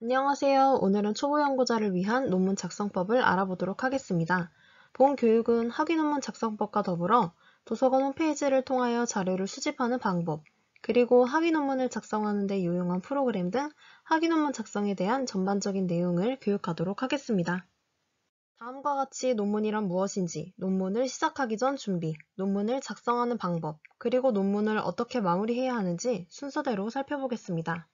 안녕하세요. 오늘은 초보 연구자를 위한 논문 작성법을 알아보도록 하겠습니다. 본 교육은 학위 논문 작성법과 더불어 도서관 홈페이지를 통하여 자료를 수집하는 방법, 그리고 학위 논문을 작성하는 데 유용한 프로그램 등 학위 논문 작성에 대한 전반적인 내용을 교육하도록 하겠습니다. 다음과 같이 논문이란 무엇인지, 논문을 시작하기 전 준비, 논문을 작성하는 방법, 그리고 논문을 어떻게 마무리해야 하는지 순서대로 살펴보겠습니다.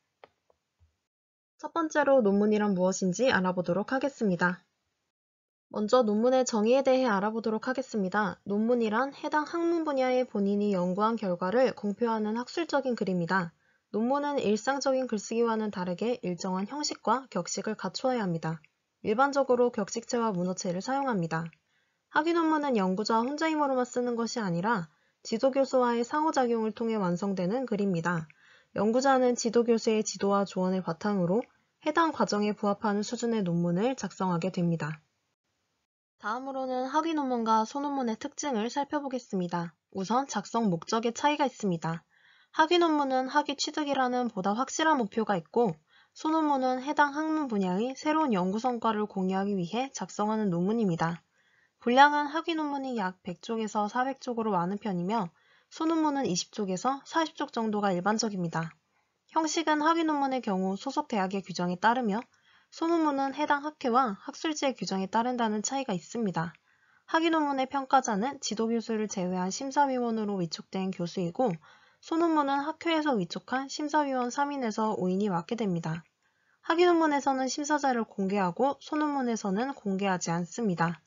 첫 번째로 논문이란 무엇인지 알아보도록 하겠습니다. 먼저 논문의 정의에 대해 알아보도록 하겠습니다. 논문이란 해당 학문 분야의 본인이 연구한 결과를 공표하는 학술적인 글입니다. 논문은 일상적인 글쓰기와는 다르게 일정한 형식과 격식을 갖추어야 합니다. 일반적으로 격식체와 문어체를 사용합니다. 학위 논문은 연구자 혼자 힘으로만 쓰는 것이 아니라 지도교수와의 상호작용을 통해 완성되는 글입니다. 연구자는 지도교수의 지도와 조언을 바탕으로 해당 과정에 부합하는 수준의 논문을 작성하게 됩니다. 다음으로는 학위 논문과 소논문의 특징을 살펴보겠습니다. 우선 작성 목적의 차이가 있습니다. 학위 논문은 학위 취득이라는 보다 확실한 목표가 있고 소논문은 해당 학문 분야의 새로운 연구 성과를 공유하기 위해 작성하는 논문입니다. 분량은 학위 논문이 약 100쪽에서 400쪽으로 많은 편이며 소논문은 20쪽에서 40쪽 정도가 일반적입니다. 형식은 학위 논문의 경우 소속 대학의 규정에 따르며 소논문은 해당 학회와 학술지의 규정에 따른다는 차이가 있습니다. 학위 논문의 평가자는 지도교수를 제외한 심사위원으로 위촉된 교수이고 소논문은 학회에서 위촉한 심사위원 3인에서 5인이 맡게 됩니다. 학위 논문에서는 심사자를 공개하고 소논문에서는 공개하지 않습니다.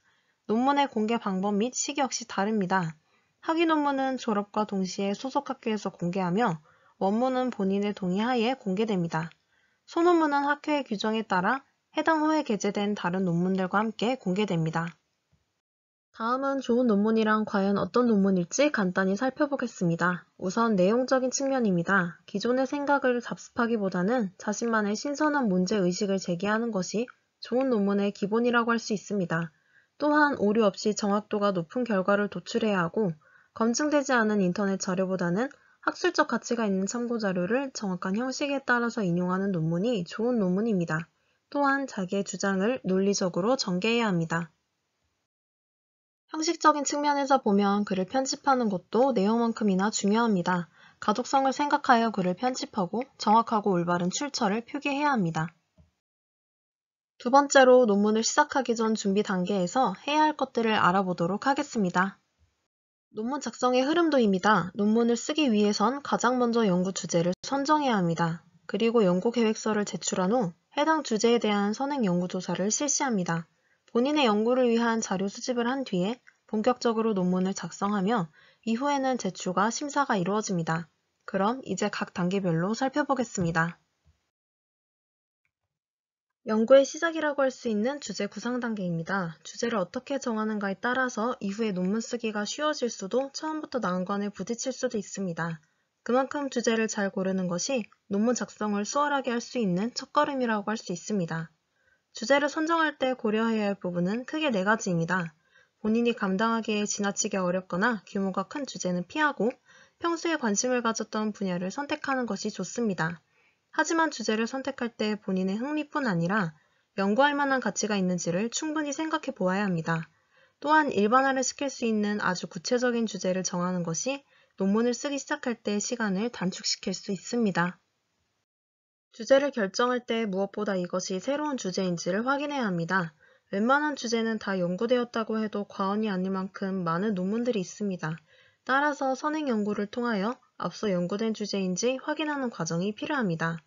논문의 공개 방법 및 시기 역시 다릅니다. 학위 논문은 졸업과 동시에 소속 학교에서 공개하며 원문은 본인의 동의하에 공개됩니다. 소논문은 학회의 규정에 따라 해당 후에 게재된 다른 논문들과 함께 공개됩니다. 다음은 좋은 논문이란 과연 어떤 논문일지 간단히 살펴보겠습니다. 우선 내용적인 측면입니다. 기존의 생각을 답습하기보다는 자신만의 신선한 문제의식을 제기하는 것이 좋은 논문의 기본이라고 할 수 있습니다. 또한 오류 없이 정확도가 높은 결과를 도출해야 하고 검증되지 않은 인터넷 자료보다는 학술적 가치가 있는 참고자료를 정확한 형식에 따라서 인용하는 논문이 좋은 논문입니다. 또한 자기의 주장을 논리적으로 전개해야 합니다. 형식적인 측면에서 보면 글을 편집하는 것도 내용만큼이나 중요합니다. 가독성을 생각하여 글을 편집하고 정확하고 올바른 출처를 표기해야 합니다. 두 번째로 논문을 시작하기 전 준비 단계에서 해야 할 것들을 알아보도록 하겠습니다. 논문 작성의 흐름도입니다. 논문을 쓰기 위해선 가장 먼저 연구 주제를 선정해야 합니다. 그리고 연구 계획서를 제출한 후 해당 주제에 대한 선행 연구 조사를 실시합니다. 본인의 연구를 위한 자료 수집을 한 뒤에 본격적으로 논문을 작성하며 이후에는 제출과 심사가 이루어집니다. 그럼 이제 각 단계별로 살펴보겠습니다. 연구의 시작이라고 할 수 있는 주제 구상 단계입니다. 주제를 어떻게 정하는가에 따라서 이후에 논문 쓰기가 쉬워질 수도 처음부터 난관에 부딪힐 수도 있습니다. 그만큼 주제를 잘 고르는 것이 논문 작성을 수월하게 할 수 있는 첫걸음이라고 할 수 있습니다. 주제를 선정할 때 고려해야 할 부분은 크게 네 가지입니다. 본인이 감당하기에 지나치게 어렵거나 규모가 큰 주제는 피하고 평소에 관심을 가졌던 분야를 선택하는 것이 좋습니다. 하지만 주제를 선택할 때 본인의 흥미뿐 아니라 연구할 만한 가치가 있는지를 충분히 생각해 보아야 합니다. 또한 일반화를 시킬 수 있는 아주 구체적인 주제를 정하는 것이 논문을 쓰기 시작할 때 시간을 단축시킬 수 있습니다. 주제를 결정할 때 무엇보다 이것이 새로운 주제인지를 확인해야 합니다. 웬만한 주제는 다 연구되었다고 해도 과언이 아닐 만큼 많은 논문들이 있습니다. 따라서 선행 연구를 통하여 앞서 연구된 주제인지 확인하는 과정이 필요합니다.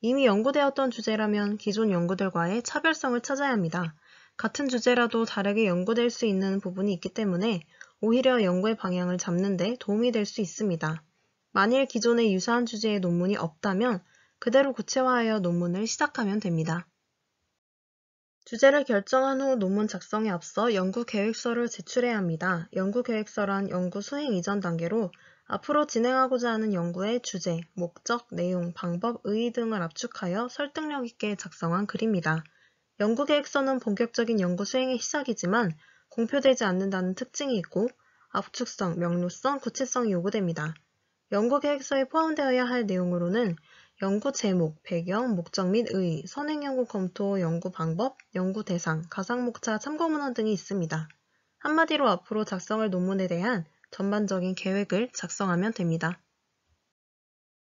이미 연구되었던 주제라면 기존 연구들과의 차별성을 찾아야 합니다. 같은 주제라도 다르게 연구될 수 있는 부분이 있기 때문에 오히려 연구의 방향을 잡는 데 도움이 될 수 있습니다. 만일 기존의 유사한 주제의 논문이 없다면 그대로 구체화하여 논문을 시작하면 됩니다. 주제를 결정한 후 논문 작성에 앞서 연구 계획서를 제출해야 합니다. 연구 계획서란 연구 수행 이전 단계로 앞으로 진행하고자 하는 연구의 주제, 목적, 내용, 방법, 의의 등을 압축하여 설득력 있게 작성한 글입니다. 연구 계획서는 본격적인 연구 수행의 시작이지만 공표되지 않는다는 특징이 있고 압축성, 명료성, 구체성이 요구됩니다. 연구 계획서에 포함되어야 할 내용으로는 연구 제목, 배경, 목적 및 의의, 선행 연구 검토, 연구 방법, 연구 대상, 가상 목차, 참고 문헌 등이 있습니다. 한마디로 앞으로 작성할 논문에 대한 전반적인 계획을 작성하면 됩니다.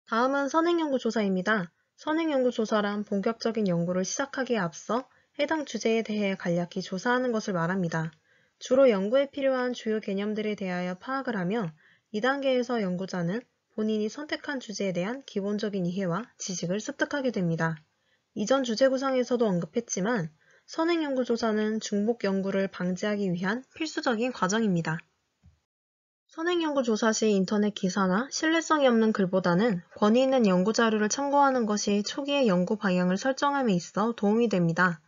다음은 선행연구조사입니다. 선행연구조사란 본격적인 연구를 시작하기에 앞서 해당 주제에 대해 간략히 조사하는 것을 말합니다. 주로 연구에 필요한 주요 개념들에 대하여 파악을 하며 2단계에서 연구자는 본인이 선택한 주제에 대한 기본적인 이해와 지식을 습득하게 됩니다. 이전 주제 구상에서도 언급했지만 선행연구조사는 중복 연구를 방지하기 위한 필수적인 과정입니다. 선행연구 조사 시 인터넷 기사나 신뢰성이 없는 글보다는 권위 있는 연구 자료를 참고하는 것이 초기의 연구 방향을 설정함에 있어 도움이 됩니다.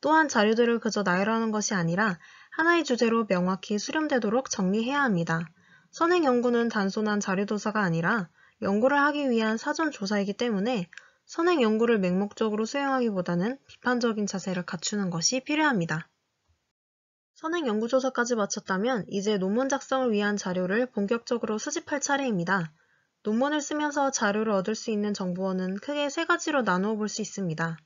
또한 자료들을 그저 나열하는 것이 아니라 하나의 주제로 명확히 수렴되도록 정리해야 합니다. 선행 연구는 단순한 자료조사가 아니라 연구를 하기 위한 사전 조사이기 때문에 선행 연구를 맹목적으로 수행하기보다는 비판적인 자세를 갖추는 것이 필요합니다. 선행 연구조사까지 마쳤다면 이제 논문 작성을 위한 자료를 본격적으로 수집할 차례입니다. 논문을 쓰면서 자료를 얻을 수 있는 정보원은 크게 세 가지로 나누어 볼 수 있습니다.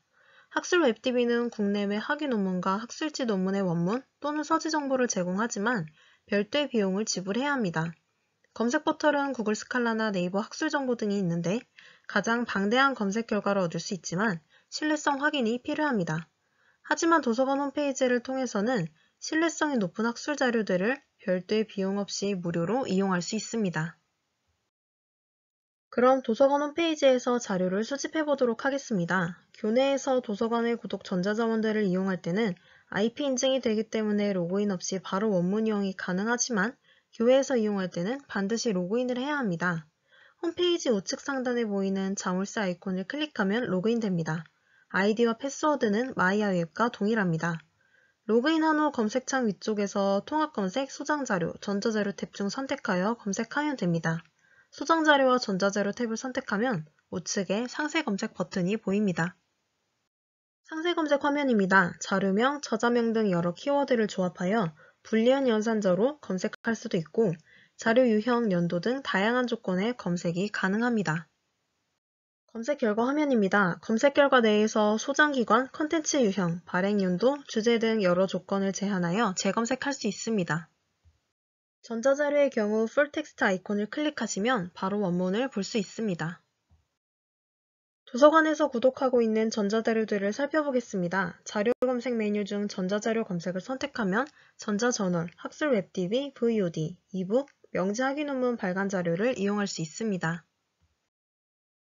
학술 웹DB는 국내외 학위 논문과 학술지 논문의 원문 또는 서지 정보를 제공하지만 별도의 비용을 지불해야 합니다. 검색 포털은 구글 스칼라나 네이버 학술 정보 등이 있는데 가장 방대한 검색 결과를 얻을 수 있지만 신뢰성 확인이 필요합니다. 하지만 도서관 홈페이지를 통해서는 신뢰성이 높은 학술 자료들을 별도의 비용 없이 무료로 이용할 수 있습니다. 그럼 도서관 홈페이지에서 자료를 수집해 보도록 하겠습니다. 교내에서 도서관의 구독 전자자원들을 이용할 때는 IP 인증이 되기 때문에 로그인 없이 바로 원문 이용이 가능하지만 교회에서 이용할 때는 반드시 로그인을 해야 합니다. 홈페이지 우측 상단에 보이는 자물쇠 아이콘을 클릭하면 로그인됩니다. 아이디와 패스워드는 마이아웹과 동일합니다. 로그인한 후 검색창 위쪽에서 통합검색 소장자료, 전자자료 탭 중 선택하여 검색하면 됩니다. 소장자료와 전자자료 탭을 선택하면 우측에 상세 검색 버튼이 보입니다. 상세 검색 화면입니다. 자료명, 저자명 등 여러 키워드를 조합하여 불리한 연산자로 검색할 수도 있고 자료 유형, 연도 등 다양한 조건의 검색이 가능합니다. 검색 결과 화면입니다. 검색 결과 내에서 소장 기관, 컨텐츠 유형, 발행 연도, 주제 등 여러 조건을 제한하여 재검색할 수 있습니다. 전자자료의 경우 풀텍스트 아이콘을 클릭하시면 바로 원문을 볼 수 있습니다. 도서관에서 구독하고 있는 전자자료들을 살펴보겠습니다. 자료 검색 메뉴 중 전자자료 검색을 선택하면 전자저널, 학술 웹TV, VOD, 이북, 명지 학위 논문 발간 자료를 이용할 수 있습니다.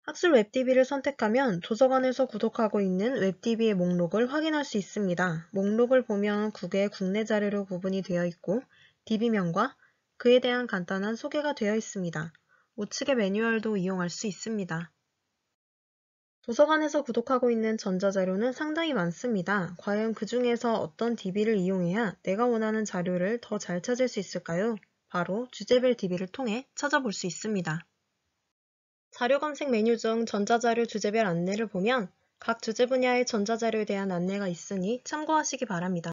학술 웹DB를 선택하면 도서관에서 구독하고 있는 웹DB의 목록을 확인할 수 있습니다. 목록을 보면 9개의 국내 자료로 구분이 되어 있고 DB명과 그에 대한 간단한 소개가 되어 있습니다. 우측의 매뉴얼도 이용할 수 있습니다. 도서관에서 구독하고 있는 전자자료는 상당히 많습니다. 과연 그 중에서 어떤 DB를 이용해야 내가 원하는 자료를 더 잘 찾을 수 있을까요? 바로 주제별 DB를 통해 찾아볼 수 있습니다. 자료 검색 메뉴 중 전자자료 주제별 안내를 보면 각 주제 분야의 전자자료에 대한 안내가 있으니 참고하시기 바랍니다.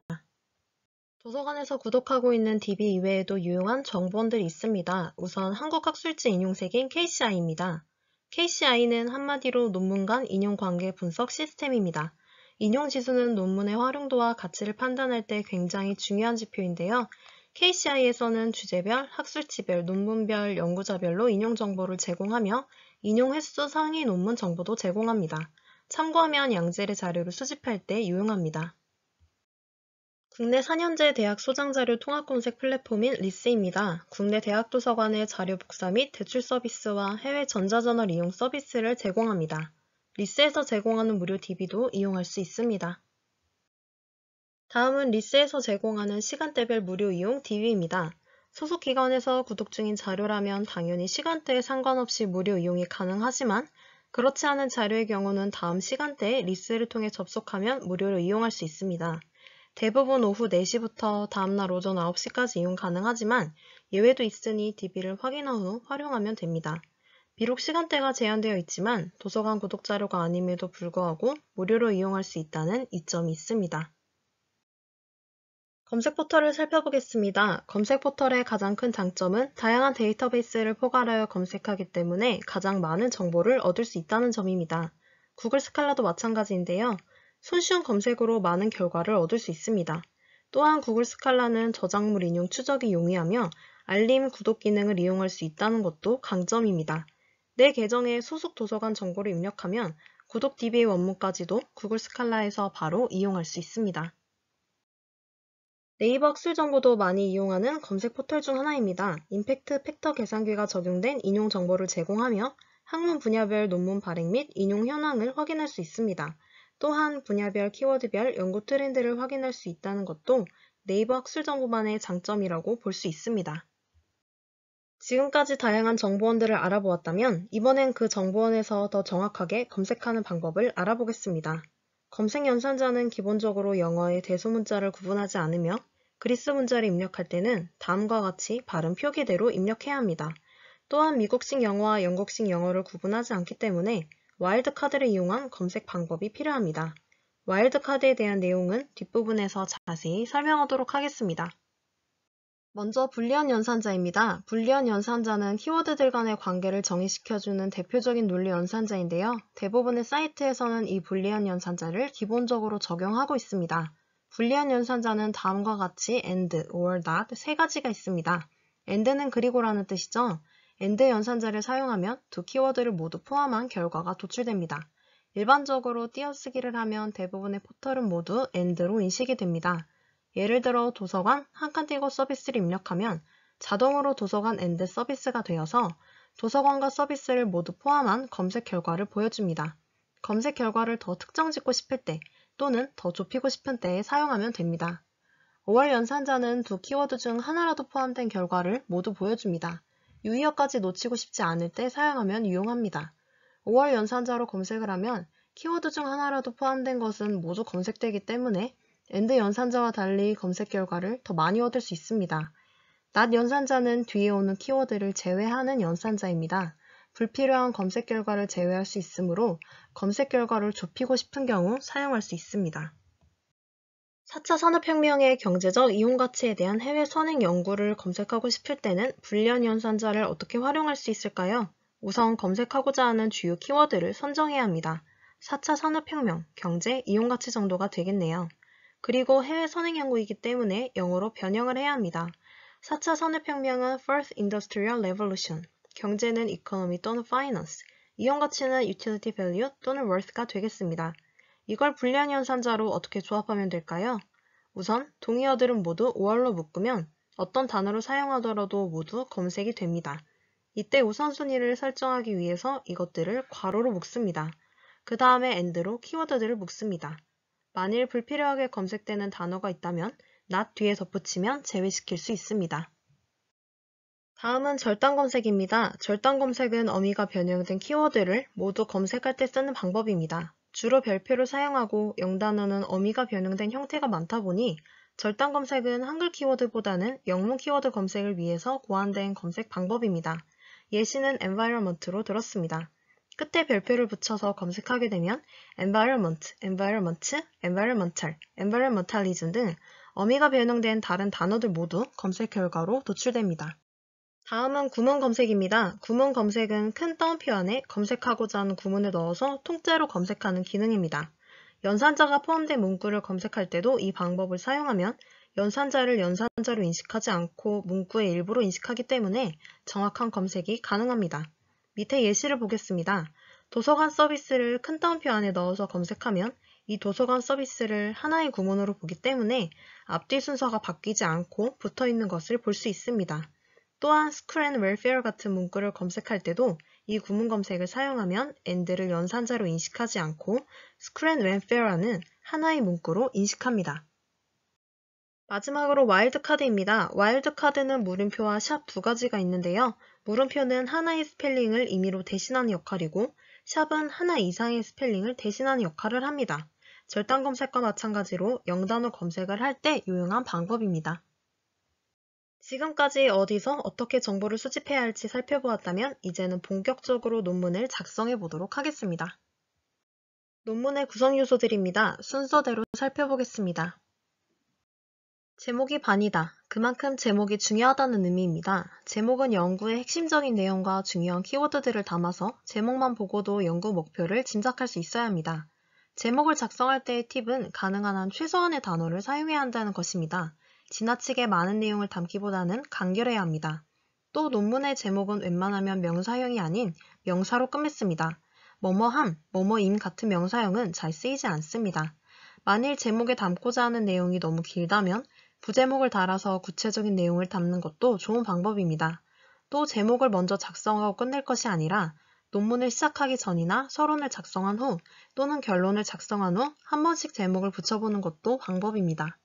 도서관에서 구독하고 있는 DB 이외에도 유용한 정보원들이 있습니다. 우선 한국학술지 인용색인 KCI입니다. KCI는 한마디로 논문간 인용관계 분석 시스템입니다. 인용지수는 논문의 활용도와 가치를 판단할 때 굉장히 중요한 지표인데요. KCI에서는 주제별, 학술지별, 논문별, 연구자별로 인용 정보를 제공하며 인용 횟수 상위 논문 정보도 제공합니다. 참고하면 양질의 자료를 수집할 때 유용합니다. 국내 4년제 대학 소장자료 통합 검색 플랫폼인 리스입니다. 국내 대학 도서관의 자료 복사 및 대출 서비스와 해외 전자저널 이용 서비스를 제공합니다. 리스에서 제공하는 무료 DB도 이용할 수 있습니다. 다음은 리스에서 제공하는 시간대별 무료 이용 DB입니다. 소속 기관에서 구독 중인 자료라면 당연히 시간대에 상관없이 무료 이용이 가능하지만 그렇지 않은 자료의 경우는 다음 시간대에 리스를 통해 접속하면 무료로 이용할 수 있습니다. 대부분 오후 4시부터 다음날 오전 9시까지 이용 가능하지만 예외도 있으니 DB를 확인한 후 활용하면 됩니다. 비록 시간대가 제한되어 있지만 도서관 구독 자료가 아님에도 불구하고 무료로 이용할 수 있다는 이점이 있습니다. 검색 포털을 살펴보겠습니다. 검색 포털의 가장 큰 장점은 다양한 데이터베이스를 포괄하여 검색하기 때문에 가장 많은 정보를 얻을 수 있다는 점입니다. 구글 스칼라도 마찬가지인데요. 손쉬운 검색으로 많은 결과를 얻을 수 있습니다. 또한 구글 스칼라는 저작물 인용 추적이 용이하며 알림 구독 기능을 이용할 수 있다는 것도 강점입니다. 내 계정에 소속 도서관 정보를 입력하면 구독 d b 의 원문까지도 구글 스칼라에서 바로 이용할 수 있습니다. 네이버 학술 정보도 많이 이용하는 검색 포털 중 하나입니다. 임팩트 팩터 계산기가 적용된 인용 정보를 제공하며 학문 분야별 논문 발행 및 인용 현황을 확인할 수 있습니다. 또한 분야별 키워드별 연구 트렌드를 확인할 수 있다는 것도 네이버 학술 정보만의 장점이라고 볼 수 있습니다. 지금까지 다양한 정보원들을 알아보았다면 이번엔 그 정보원에서 더 정확하게 검색하는 방법을 알아보겠습니다. 검색 연산자는 기본적으로 영어의 대소문자를 구분하지 않으며 그리스 문자를 입력할 때는 다음과 같이 발음 표기대로 입력해야 합니다. 또한 미국식 영어와 영국식 영어를 구분하지 않기 때문에 와일드카드를 이용한 검색 방법이 필요합니다. 와일드카드에 대한 내용은 뒷부분에서 자세히 설명하도록 하겠습니다. 먼저 불리한 연산자입니다. 불리한 연산자는 키워드들 간의 관계를 정의시켜주는 대표적인 논리 연산자인데요. 대부분의 사이트에서는 이불리한 연산자를 기본적으로 적용하고 있습니다. 불리한 연산자는 다음과 같이 and, or, not 세 가지가 있습니다. and는 그리고라는 뜻이죠. and 연산자를 사용하면 두 키워드를 모두 포함한 결과가 도출됩니다. 일반적으로 띄어쓰기를 하면 대부분의 포털은 모두 and로 인식이 됩니다. 예를 들어 도서관 한 칸 띄고 서비스를 입력하면 자동으로 도서관 and 서비스가 되어서 도서관과 서비스를 모두 포함한 검색 결과를 보여줍니다. 검색 결과를 더 특정짓고 싶을 때 또는 더 좁히고 싶은 때에 사용하면 됩니다. 5월 연산자는 두 키워드 중 하나라도 포함된 결과를 모두 보여줍니다. 유의어까지 놓치고 싶지 않을 때 사용하면 유용합니다. 5월 연산자로 검색을 하면 키워드 중 하나라도 포함된 것은 모두 검색되기 때문에 엔드 연산자와 달리 검색 결과를 더 많이 얻을 수 있습니다. 낮 연산자는 뒤에 오는 키워드를 제외하는 연산자입니다. 불필요한 검색 결과를 제외할 수 있으므로 검색 결과를 좁히고 싶은 경우 사용할 수 있습니다. 4차 산업혁명의 경제적 이용가치에 대한 해외 선행 연구를 검색하고 싶을 때는 불련 연산자를 어떻게 활용할 수 있을까요? 우선 검색하고자 하는 주요 키워드를 선정해야 합니다. 4차 산업혁명, 경제, 이용가치 정도가 되겠네요. 그리고 해외 선행 연구이기 때문에 영어로 변형을 해야 합니다. 4차 산업혁명은 First Industrial Revolution, 경제는 economy 또는 finance, 이용가치는 utility value 또는 worth가 되겠습니다. 이걸 불량이 연산자로 어떻게 조합하면 될까요? 우선 동의어들은 모두 5월로 묶으면 어떤 단어로 사용하더라도 모두 검색이 됩니다. 이때 우선순위를 설정하기 위해서 이것들을 괄호로 묶습니다. 그 다음에 and로 키워드들을 묶습니다. 만일 불필요하게 검색되는 단어가 있다면 not 뒤에 덧붙이면 제외시킬 수 있습니다. 다음은 절단 검색입니다. 절단 검색은 어미가 변형된 키워드를 모두 검색할 때 쓰는 방법입니다. 주로 별표를 사용하고 영단어는 어미가 변형된 형태가 많다 보니 절단 검색은 한글 키워드보다는 영문 키워드 검색을 위해서 고안된 검색 방법입니다. 예시는 environment로 들었습니다. 끝에 별표를 붙여서 검색하게 되면 environment, environment, environmental, environmentalism 등 어미가 변형된 다른 단어들 모두 검색 결과로 도출됩니다. 다음은 구문 검색입니다. 구문 검색은 큰 따옴표 안에 검색하고자 하는 구문을 넣어서 통째로 검색하는 기능입니다. 연산자가 포함된 문구를 검색할 때도 이 방법을 사용하면 연산자를 연산자로 인식하지 않고 문구의 일부로 인식하기 때문에 정확한 검색이 가능합니다. 밑에 예시를 보겠습니다. 도서관 서비스를 큰 따옴표 안에 넣어서 검색하면 이 도서관 서비스를 하나의 구문으로 보기 때문에 앞뒤 순서가 바뀌지 않고 붙어 있는 것을 볼 수 있습니다. 또한 School and Welfare 같은 문구를 검색할 때도 이 구문 검색을 사용하면 and를 연산자로 인식하지 않고 School and Welfare라는 하나의 문구로 인식합니다. 마지막으로 와일드카드입니다. 와일드카드는 물음표와 샵 두 가지가 있는데요. 물음표는 하나의 스펠링을 임의로 대신하는 역할이고 샵은 하나 이상의 스펠링을 대신하는 역할을 합니다. 절단 검색과 마찬가지로 영단어 검색을 할 때 유용한 방법입니다. 지금까지 어디서 어떻게 정보를 수집해야 할지 살펴보았다면 이제는 본격적으로 논문을 작성해 보도록 하겠습니다. 논문의 구성 요소들입니다. 순서대로 살펴보겠습니다. 제목이 반이다. 그만큼 제목이 중요하다는 의미입니다. 제목은 연구의 핵심적인 내용과 중요한 키워드들을 담아서 제목만 보고도 연구 목표를 짐작할 수 있어야 합니다. 제목을 작성할 때의 팁은 가능한 한 최소한의 단어를 사용해야 한다는 것입니다. 지나치게 많은 내용을 담기보다는 간결해야 합니다. 또 논문의 제목은 웬만하면 명사형이 아닌 명사로 끝맺습니다. 뭐뭐함, 뭐뭐임 같은 명사형은 잘 쓰이지 않습니다. 만일 제목에 담고자 하는 내용이 너무 길다면 부제목을 달아서 구체적인 내용을 담는 것도 좋은 방법입니다. 또 제목을 먼저 작성하고 끝낼 것이 아니라 논문을 시작하기 전이나 서론을 작성한 후 또는 결론을 작성한 후 한 번씩 제목을 붙여보는 것도 방법입니다.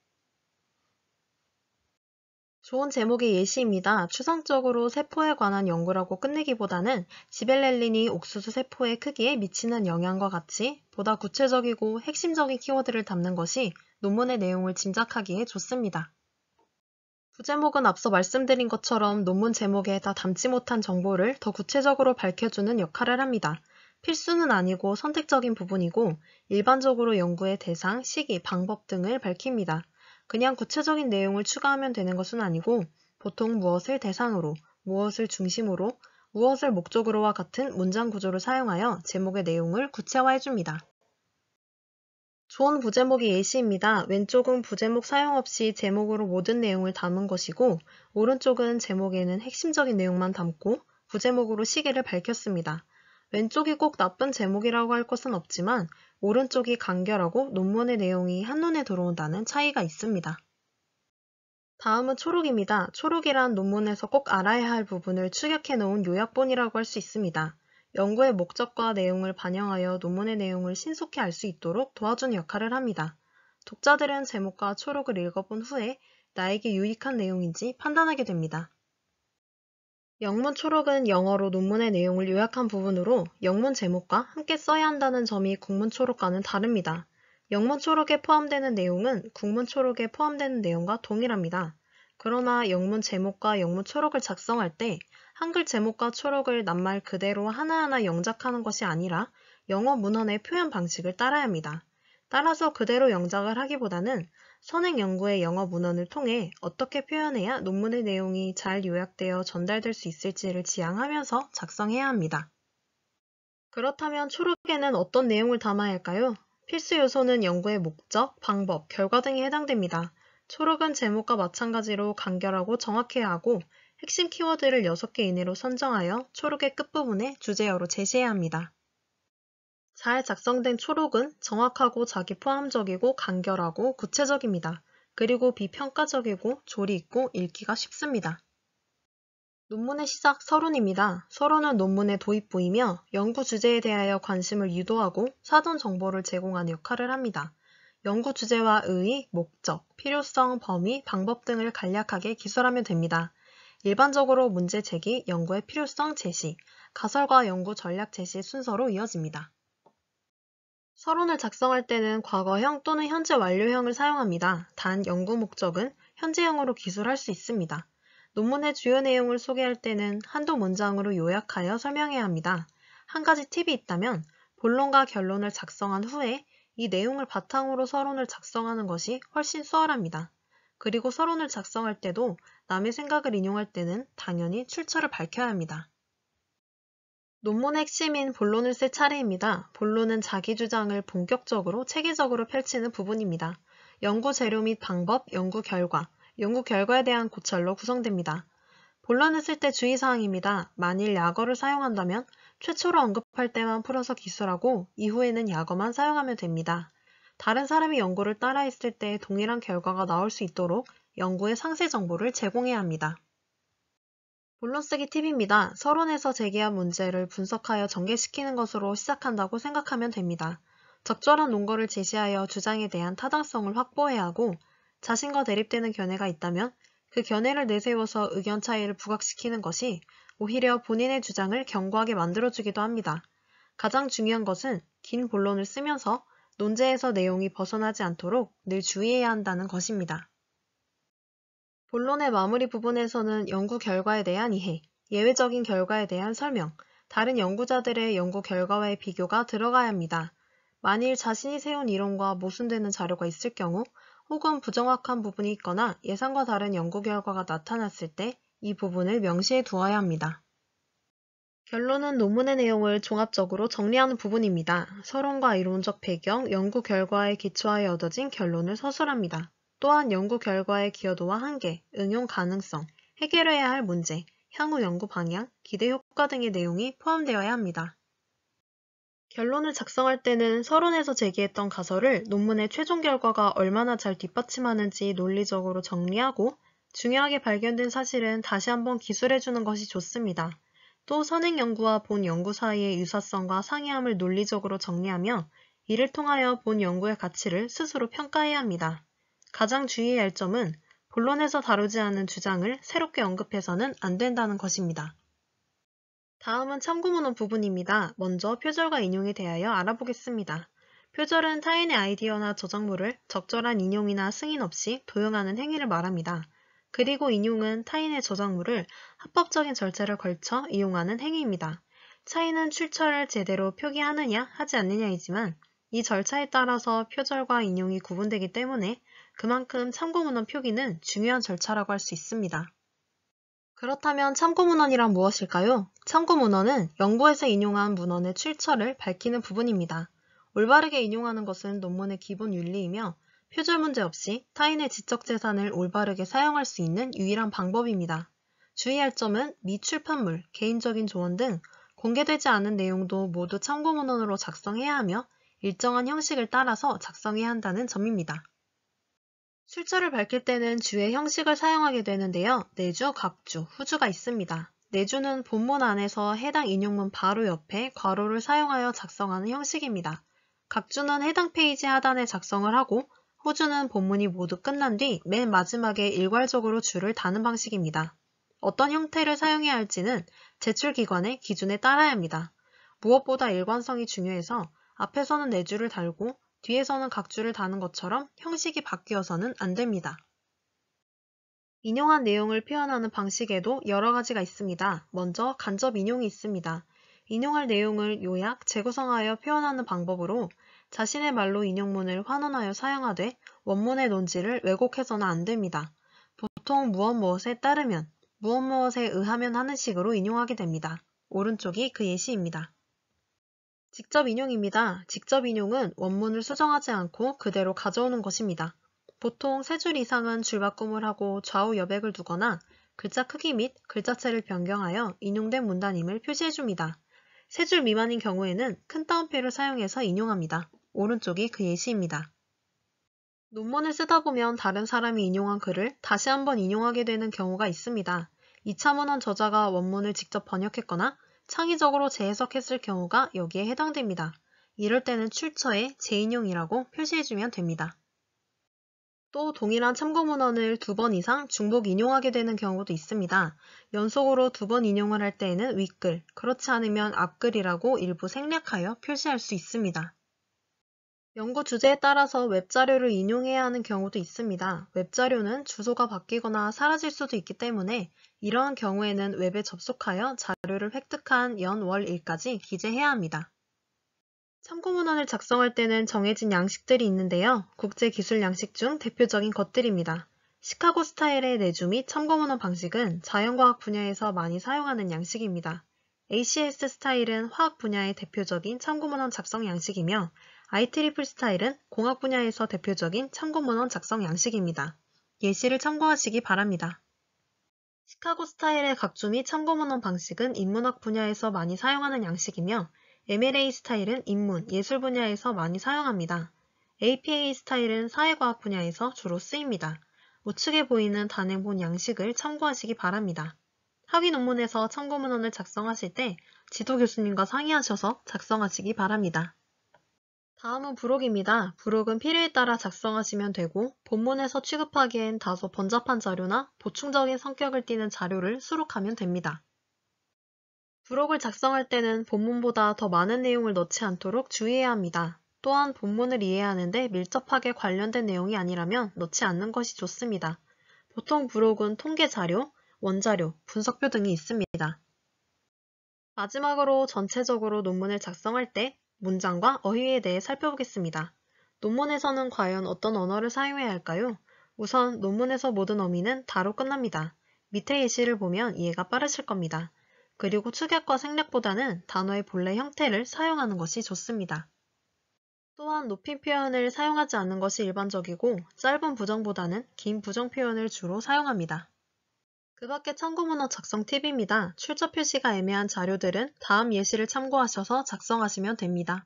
좋은 제목의 예시입니다. 추상적으로 세포에 관한 연구라고 끝내기보다는 지벨렐린이 옥수수 세포의 크기에 미치는 영향과 같이 보다 구체적이고 핵심적인 키워드를 담는 것이 논문의 내용을 짐작하기에 좋습니다. 부제목은 앞서 말씀드린 것처럼 논문 제목에 다 담지 못한 정보를 더 구체적으로 밝혀주는 역할을 합니다. 필수는 아니고 선택적인 부분이고 일반적으로 연구의 대상, 시기, 방법 등을 밝힙니다. 그냥 구체적인 내용을 추가하면 되는 것은 아니고 보통 무엇을 대상으로, 무엇을 중심으로, 무엇을 목적으로와 같은 문장 구조를 사용하여 제목의 내용을 구체화해줍니다. 좋은 부제목이 예시입니다. 왼쪽은 부제목 사용 없이 제목으로 모든 내용을 담은 것이고 오른쪽은 제목에는 핵심적인 내용만 담고 부제목으로 시계를 밝혔습니다. 왼쪽이 꼭 나쁜 제목이라고 할 것은 없지만 오른쪽이 간결하고 논문의 내용이 한눈에 들어온다는 차이가 있습니다. 다음은 초록입니다. 초록이란 논문에서 꼭 알아야 할 부분을 추격해 놓은 요약본이라고 할 수 있습니다. 연구의 목적과 내용을 반영하여 논문의 내용을 신속히 알 수 있도록 도와준 역할을 합니다. 독자들은 제목과 초록을 읽어본 후에 나에게 유익한 내용인지 판단하게 됩니다. 영문 초록은 영어로 논문의 내용을 요약한 부분으로 영문 제목과 함께 써야 한다는 점이 국문 초록과는 다릅니다. 영문 초록에 포함되는 내용은 국문 초록에 포함되는 내용과 동일합니다. 그러나 영문 제목과 영문 초록을 작성할 때 한글 제목과 초록을 낱말 그대로 하나하나 영작하는 것이 아니라 영어 문헌의 표현 방식을 따라야 합니다. 따라서 그대로 영작을 하기보다는 선행 연구의 영어 문헌을 통해 어떻게 표현해야 논문의 내용이 잘 요약되어 전달될 수 있을지를 지향하면서 작성해야 합니다. 그렇다면 초록에는 어떤 내용을 담아야 할까요? 필수 요소는 연구의 목적, 방법, 결과 등이 해당됩니다. 초록은 제목과 마찬가지로 간결하고 정확해야 하고 핵심 키워드를 6개 이내로 선정하여 초록의 끝부분에 주제어로 제시해야 합니다. 잘 작성된 초록은 정확하고 자기 포함적이고 간결하고 구체적입니다. 그리고 비평가적이고 조리 있고 읽기가 쉽습니다. 논문의 시작 서론입니다. 서론은 논문의 도입부이며 연구 주제에 대하여 관심을 유도하고 사전 정보를 제공하는 역할을 합니다. 연구 주제와 의의, 목적, 필요성, 범위, 방법 등을 간략하게 기술하면 됩니다. 일반적으로 문제 제기, 연구의 필요성 제시, 가설과 연구 전략 제시 순서로 이어집니다. 서론을 작성할 때는 과거형 또는 현재 완료형을 사용합니다. 단 연구 목적은 현재형으로 기술할 수 있습니다. 논문의 주요 내용을 소개할 때는 한두 문장으로 요약하여 설명해야 합니다. 한 가지 팁이 있다면 본론과 결론을 작성한 후에 이 내용을 바탕으로 서론을 작성하는 것이 훨씬 수월합니다. 그리고 서론을 작성할 때도 남의 생각을 인용할 때는 당연히 출처를 밝혀야 합니다. 논문의 핵심인 본론을 쓸 차례입니다. 본론은 자기 주장을 본격적으로 체계적으로 펼치는 부분입니다. 연구 재료 및 방법, 연구 결과, 연구 결과에 대한 고찰로 구성됩니다. 본론을 쓸 때 주의사항입니다. 만일 약어를 사용한다면 최초로 언급할 때만 풀어서 기술하고 이후에는 약어만 사용하면 됩니다. 다른 사람이 연구를 따라했을 때 동일한 결과가 나올 수 있도록 연구의 상세 정보를 제공해야 합니다. 본론쓰기 팁입니다. 서론에서 제기한 문제를 분석하여 전개시키는 것으로 시작한다고 생각하면 됩니다. 적절한 논거를 제시하여 주장에 대한 타당성을 확보해야 하고 자신과 대립되는 견해가 있다면 그 견해를 내세워서 의견 차이를 부각시키는 것이 오히려 본인의 주장을 견고하게 만들어주기도 합니다. 가장 중요한 것은 긴 본론을 쓰면서 논제에서 내용이 벗어나지 않도록 늘 주의해야 한다는 것입니다. 본론의 마무리 부분에서는 연구 결과에 대한 이해, 예외적인 결과에 대한 설명, 다른 연구자들의 연구 결과와의 비교가 들어가야 합니다. 만일 자신이 세운 이론과 모순되는 자료가 있을 경우 혹은 부정확한 부분이 있거나 예상과 다른 연구 결과가 나타났을 때 이 부분을 명시해 두어야 합니다. 결론은 논문의 내용을 종합적으로 정리하는 부분입니다. 서론과 이론적 배경, 연구 결과에 기초하여 얻어진 결론을 서술합니다. 또한 연구 결과의 기여도와 한계, 응용 가능성, 해결해야 할 문제, 향후 연구 방향, 기대 효과 등의 내용이 포함되어야 합니다. 결론을 작성할 때는 서론에서 제기했던 가설을 논문의 최종 결과가 얼마나 잘 뒷받침하는지 논리적으로 정리하고 중요하게 발견된 사실은 다시 한번 기술해주는 것이 좋습니다. 또 선행 연구와 본 연구 사이의 유사성과 상이함을 논리적으로 정리하며 이를 통하여 본 연구의 가치를 스스로 평가해야 합니다. 가장 주의해야 할 점은 본론에서 다루지 않은 주장을 새롭게 언급해서는 안 된다는 것입니다. 다음은 참고문헌 부분입니다. 먼저 표절과 인용에 대하여 알아보겠습니다. 표절은 타인의 아이디어나 저작물을 적절한 인용이나 승인 없이 도용하는 행위를 말합니다. 그리고 인용은 타인의 저작물을 합법적인 절차를 걸쳐 이용하는 행위입니다. 차이는 출처를 제대로 표기하느냐 하지 않느냐이지만 이 절차에 따라서 표절과 인용이 구분되기 때문에 그만큼 참고문헌 표기는 중요한 절차라고 할 수 있습니다. 그렇다면 참고문헌이란 무엇일까요? 참고문헌은 연구에서 인용한 문헌의 출처를 밝히는 부분입니다. 올바르게 인용하는 것은 논문의 기본 윤리이며 표절 문제 없이 타인의 지적 재산을 올바르게 사용할 수 있는 유일한 방법입니다. 주의할 점은 미출판물, 개인적인 조언 등 공개되지 않은 내용도 모두 참고문헌으로 작성해야 하며 일정한 형식을 따라서 작성해야 한다는 점입니다. 출처를 밝힐 때는 주의 형식을 사용하게 되는데요. 내주, 각주, 후주가 있습니다. 내주는 본문 안에서 해당 인용문 바로 옆에 괄호를 사용하여 작성하는 형식입니다. 각주는 해당 페이지 하단에 작성을 하고 호주는 본문이 모두 끝난 뒤 맨 마지막에 일괄적으로 줄을 다는 방식입니다. 어떤 형태를 사용해야 할지는 제출기관의 기준에 따라야 합니다. 무엇보다 일관성이 중요해서 앞에서는 내주를 달고 뒤에서는 각주를 다는 것처럼 형식이 바뀌어서는 안 됩니다. 인용한 내용을 표현하는 방식에도 여러 가지가 있습니다. 먼저 간접 인용이 있습니다. 인용할 내용을 요약, 재구성하여 표현하는 방법으로 자신의 말로 인용문을 환원하여 사용하되 원문의 논지를 왜곡해서는 안 됩니다. 보통 무엇 무엇에 따르면, 무엇 무엇에 의하면 하는 식으로 인용하게 됩니다. 오른쪽이 그 예시입니다. 직접 인용입니다. 직접 인용은 원문을 수정하지 않고 그대로 가져오는 것입니다. 보통 세 줄 이상은 줄바꿈을 하고 좌우 여백을 두거나 글자 크기 및 글자체를 변경하여 인용된 문단임을 표시해줍니다. 세 줄 미만인 경우에는 큰 따옴표를 사용해서 인용합니다. 오른쪽이 그 예시입니다. 논문을 쓰다 보면 다른 사람이 인용한 글을 다시 한번 인용하게 되는 경우가 있습니다. 이차 문헌 저자가 원문을 직접 번역했거나 창의적으로 재해석했을 경우가 여기에 해당됩니다. 이럴 때는 출처에 재인용이라고 표시해주면 됩니다. 또 동일한 참고 문헌을 두 번 이상 중복 인용하게 되는 경우도 있습니다. 연속으로 두 번 인용을 할 때에는 윗글, 그렇지 않으면 앞글이라고 일부 생략하여 표시할 수 있습니다. 연구 주제에 따라서 웹자료를 인용해야 하는 경우도 있습니다. 웹자료는 주소가 바뀌거나 사라질 수도 있기 때문에 이러한 경우에는 웹에 접속하여 자료를 획득한 연월일까지 기재해야 합니다. 참고문헌을 작성할 때는 정해진 양식들이 있는데요. 국제기술 양식 중 대표적인 것들입니다. 시카고 스타일의 내주 및 참고문헌 방식은 자연과학 분야에서 많이 사용하는 양식입니다. ACS 스타일은 화학 분야의 대표적인 참고문헌 작성 양식이며 IEEE 스타일은 공학 분야에서 대표적인 참고문헌 작성 양식입니다. 예시를 참고하시기 바랍니다. 시카고 스타일의 각주 및 참고문헌 방식은 인문학 분야에서 많이 사용하는 양식이며 MLA 스타일은 인문, 예술 분야에서 많이 사용합니다. APA 스타일은 사회과학 분야에서 주로 쓰입니다. 우측에 보이는 단행본 양식을 참고하시기 바랍니다. 학위 논문에서 참고문헌을 작성하실 때 지도 교수님과 상의하셔서 작성하시기 바랍니다. 다음은 부록입니다. 부록은 필요에 따라 작성하시면 되고 본문에서 취급하기엔 다소 번잡한 자료나 보충적인 성격을 띠는 자료를 수록하면 됩니다. 부록을 작성할 때는 본문보다 더 많은 내용을 넣지 않도록 주의해야 합니다. 또한 본문을 이해하는데 밀접하게 관련된 내용이 아니라면 넣지 않는 것이 좋습니다. 보통 부록은 통계 자료, 원자료, 분석표 등이 있습니다. 마지막으로 전체적으로 논문을 작성할 때 문장과 어휘에 대해 살펴보겠습니다. 논문에서는 과연 어떤 언어를 사용해야 할까요? 우선 논문에서 모든 어미는 다로 끝납니다. 밑에 예시를 보면 이해가 빠르실 겁니다. 그리고 축약과 생략보다는 단어의 본래 형태를 사용하는 것이 좋습니다. 또한 높임 표현을 사용하지 않는 것이 일반적이고 짧은 부정보다는 긴 부정 표현을 주로 사용합니다. 그밖에 참고문헌 작성 팁입니다. 출처 표시가 애매한 자료들은 다음 예시를 참고하셔서 작성하시면 됩니다.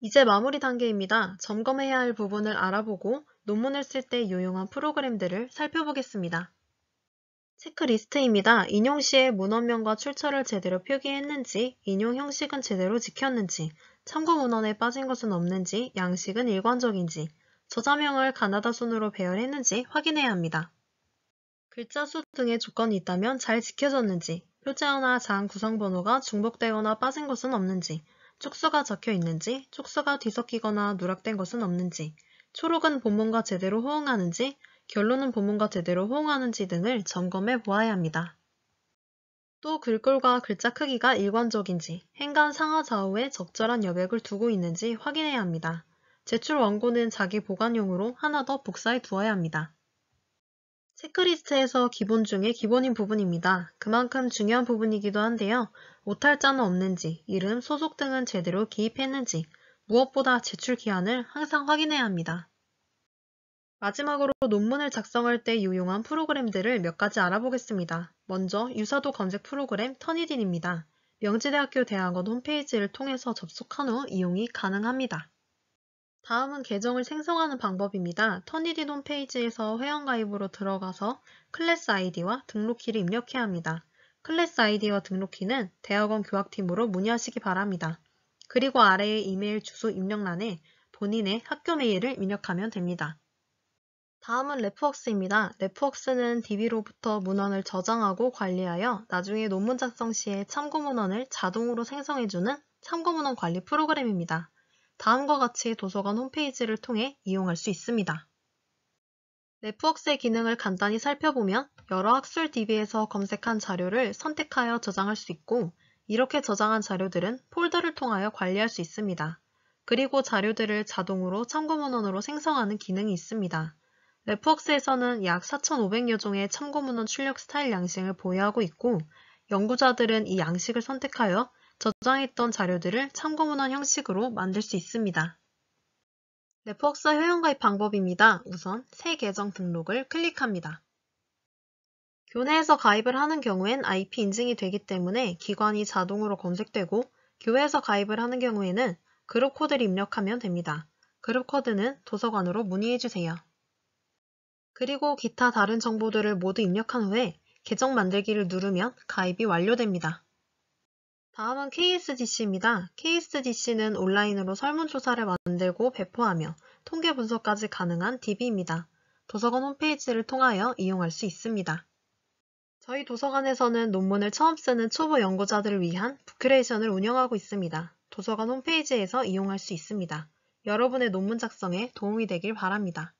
이제 마무리 단계입니다. 점검해야 할 부분을 알아보고 논문을 쓸 때 유용한 프로그램들을 살펴보겠습니다. 체크리스트입니다. 인용 시에 문헌명과 출처를 제대로 표기했는지, 인용 형식은 제대로 지켰는지, 참고 문헌에 빠진 것은 없는지, 양식은 일관적인지, 저자명을 가나다 순으로 배열했는지 확인해야 합니다. 글자 수 등의 조건이 있다면 잘 지켜졌는지, 표제어나 장 구성번호가 중복되거나 빠진 것은 없는지, 축소가 적혀 있는지, 축소가 뒤섞이거나 누락된 것은 없는지, 초록은 본문과 제대로 호응하는지, 결론은 본문과 제대로 호응하는지 등을 점검해 보아야 합니다. 또 글꼴과 글자 크기가 일관적인지, 행간 상하 좌우에 적절한 여백을 두고 있는지 확인해야 합니다. 제출 원고는 자기 보관용으로 하나 더 복사해 두어야 합니다. 체크리스트에서 기본 중에 기본인 부분입니다. 그만큼 중요한 부분이기도 한데요. 오탈자는 없는지, 이름, 소속 등은 제대로 기입했는지, 무엇보다 제출 기한을 항상 확인해야 합니다. 마지막으로 논문을 작성할 때 유용한 프로그램들을 몇 가지 알아보겠습니다. 먼저 유사도 검색 프로그램 터니딘입니다. 명지대학교 대학원 홈페이지를 통해서 접속한 후 이용이 가능합니다. 다음은 계정을 생성하는 방법입니다. 터니딘 홈페이지에서 회원가입으로 들어가서 클래스 아이디와 등록키를 입력해야 합니다. 클래스 아이디와 등록키는 대학원 교학팀으로 문의하시기 바랍니다. 그리고 아래의 이메일 주소 입력란에 본인의 학교 메일을 입력하면 됩니다. 다음은 레프웍스입니다. 레프웍스는 DB로부터 문헌을 저장하고 관리하여 나중에 논문 작성 시에 참고 문헌을 자동으로 생성해주는 참고 문헌 관리 프로그램입니다. 다음과 같이 도서관 홈페이지를 통해 이용할 수 있습니다. 네프웍스의 기능을 간단히 살펴보면 여러 학술 DB에서 검색한 자료를 선택하여 저장할 수 있고 이렇게 저장한 자료들은 폴더를 통하여 관리할 수 있습니다. 그리고 자료들을 자동으로 참고문헌으로 생성하는 기능이 있습니다. 네프웍스에서는 약 4,500여 종의 참고문헌 출력 스타일 양식을 보유하고 있고 연구자들은 이 양식을 선택하여 저장했던 자료들을 참고문헌 형식으로 만들 수 있습니다. 네트웍스 회원 가입 방법입니다. 우선 새 계정 등록을 클릭합니다. 교내에서 가입을 하는 경우엔 IP 인증이 되기 때문에 기관이 자동으로 검색되고 교회에서 가입을 하는 경우에는 그룹 코드를 입력하면 됩니다. 그룹 코드는 도서관으로 문의해주세요. 그리고 기타 다른 정보들을 모두 입력한 후에 계정 만들기를 누르면 가입이 완료됩니다. 다음은 KSDC입니다. KSDC는 온라인으로 설문조사를 만들고 배포하며 통계 분석까지 가능한 DB입니다. 도서관 홈페이지를 통하여 이용할 수 있습니다. 저희 도서관에서는 논문을 처음 쓰는 초보 연구자들을 위한 부큐레이션을 운영하고 있습니다. 도서관 홈페이지에서 이용할 수 있습니다. 여러분의 논문 작성에 도움이 되길 바랍니다.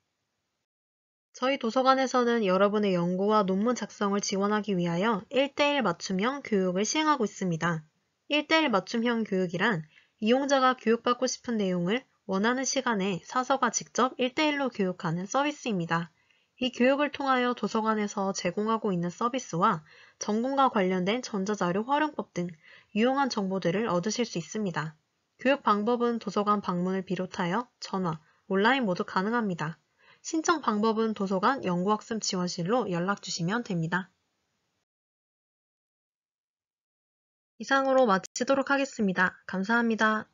저희 도서관에서는 여러분의 연구와 논문 작성을 지원하기 위하여 1대1 맞춤형 교육을 시행하고 있습니다. 1대1 맞춤형 교육이란 이용자가 교육받고 싶은 내용을 원하는 시간에 사서가 직접 1대1로 교육하는 서비스입니다. 이 교육을 통하여 도서관에서 제공하고 있는 서비스와 전공과 관련된 전자자료 활용법 등 유용한 정보들을 얻으실 수 있습니다. 교육 방법은 도서관 방문을 비롯하여 전화, 온라인 모두 가능합니다. 신청 방법은 도서관 연구학습 지원실로 연락 주시면 됩니다. 이상으로 마치도록 하겠습니다. 감사합니다.